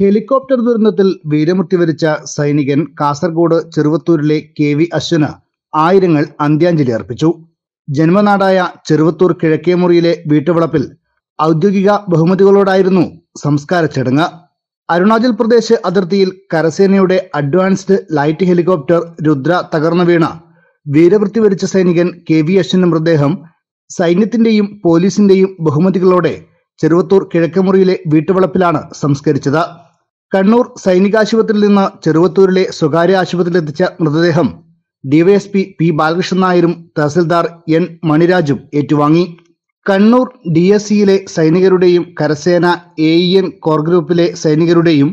helicopter ദുരന്തത്തിൽ വീരമൃത്യു വരിച്ച സൈനികൻ കാസർഗോഡ് ചെറുവത്തൂരിലെ കെ വി അശ്വന് ആയിരങ്ങൾ അന്ത്യാഞ്ജലി അർപ്പിച്ചു ജന്മനാടായ ചെറുവത്തൂർ കിഴക്കേമുറിയിലെ വീട്ടുവളപ്പിൽ ഔദ്യോഗിക ബഹുമതികളോടായിരുന്നു സംസ്കാര ചടങ്ങ് അരുണാചൽ പ്രദേശ് അതിർത്തിയിൽ കരസേനയുടെ അഡ്വാൻസ്ഡ് ലൈറ്റ് ഹെലികോപ്റ്റർ രുദ്ര തകർന്നു വീണ വീരവൃത്തി വരിച്ച സൈനികൻ കെ വി അശ്വിന്റെ മൃതദേഹം സൈന്യത്തിന്റെയും പോലീസിന്റെയും ബഹുമതികളോടെ ചെറുവത്തൂർ കിഴക്കമുറിയിലെ വീട്ടുവളപ്പിലാണ് സംസ്കരിച്ചത് കണ്ണൂർ സൈനികാശുപത്രിയിൽ നിന്ന് ചെറുവത്തൂരിലെ സ്വകാര്യ എത്തിച്ച മൃതദേഹം ഡിവൈഎസ്പി പി ബാലകൃഷ്ണൻ നായരും തഹസിൽദാർ എൻ മണിരാജും ഏറ്റുവാങ്ങി കണ്ണൂർ ഡി എസ് സിയിലെ സൈനികരുടെയും കരസേന എ ഇ എൻ കോർ ഗ്രൂപ്പിലെ സൈനികരുടെയും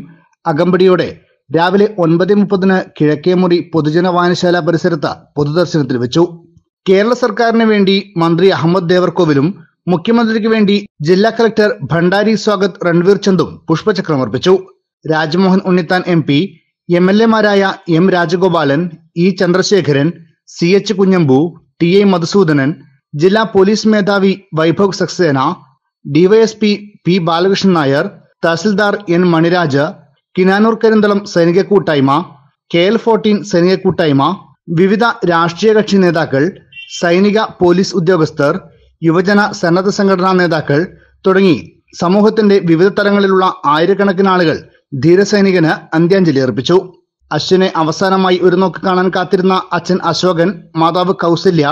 അകമ്പടിയോടെ രാവിലെ ഒൻപത് മുപ്പതിന് കിഴക്കേമുറി പൊതുജന വായനശാല പരിസരത്ത് പൊതുദർശനത്തിൽ വെച്ചു കേരള സർക്കാരിന് വേണ്ടി മന്ത്രി അഹമ്മദ് ദേവർകോവിലും മുഖ്യമന്ത്രിക്ക് വേണ്ടി ജില്ലാ കളക്ടർ ഭണ്ഡാരി സ്വാഗത് രൺവീർ ചന്ദും പുഷ്പചക്രമർപ്പിച്ചു Rajmohan Unnithan M P M L മാരായ M Rajagopalan E Chandrasekharan C H Kunhambu T A Madhusoodanan ജില്ലാ പോലീസ് മേധാവി വൈഭവ് സക്സേന ഡിവൈഎസ്പി പി ബാലകൃഷ്ണൻ നായർ തഹസിൽദാർ എൻ മണിരാജ് കിനാനൂർ കരിന്തളം സൈനിക കൂട്ടായ്മ കെ എൽ ഫോർട്ടീൻ സൈനിക കൂട്ടായ്മ വിവിധ രാഷ്ട്രീയ കക്ഷി നേതാക്കൾ സൈനിക പോലീസ് ഉദ്യോഗസ്ഥർ യുവജന സന്നദ്ധ സംഘടനാ നേതാക്കൾ തുടങ്ങി സമൂഹത്തിന്റെ വിവിധ തലങ്ങളിലുള്ള ആയിരക്കണക്കിന് ആളുകൾ ധീരസൈനികന് അന്ത്യാഞ്ജലി അർപ്പിച്ചു അശ്വിനെ അവസാനമായി ഒരു നോക്ക് കാണാൻ കാത്തിരുന്ന അച്ഛൻ അശോകൻ മാതാവ് കൗസല്യ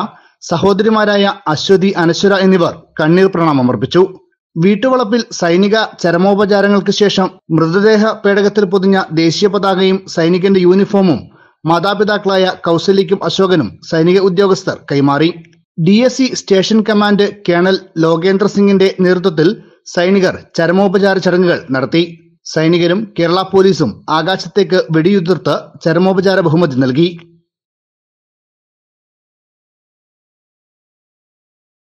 സഹോദരിമാരായ അശ്വതി അനശ്വര എന്നിവർ കണ്ണീർ പ്രണാമം അർപ്പിച്ചു വീട്ടുവളപ്പിൽ സൈനിക ചരമോപചാരങ്ങൾക്ക് ശേഷം മൃതദേഹ പേടകത്തിൽ പൊതിഞ്ഞ ദേശീയ പതാകയും സൈനികന്റെ യൂണിഫോമും മാതാപിതാക്കളായ കൗസല്യക്കും അശോകനും സൈനിക ഉദ്യോഗസ്ഥർ കൈമാറി D S C station command colonel Lokendra സിംഗിന്റെ നേതൃത്വത്തിൽ സൈനികർ ചരമോപചാര ചടങ്ങുകൾ നടത്തി സൈനികരും കേരള പോലീസും ആകാശത്തേക്ക് വെടിയുതിർത്ത് ചരമോപചാര ബഹുമതി നൽകി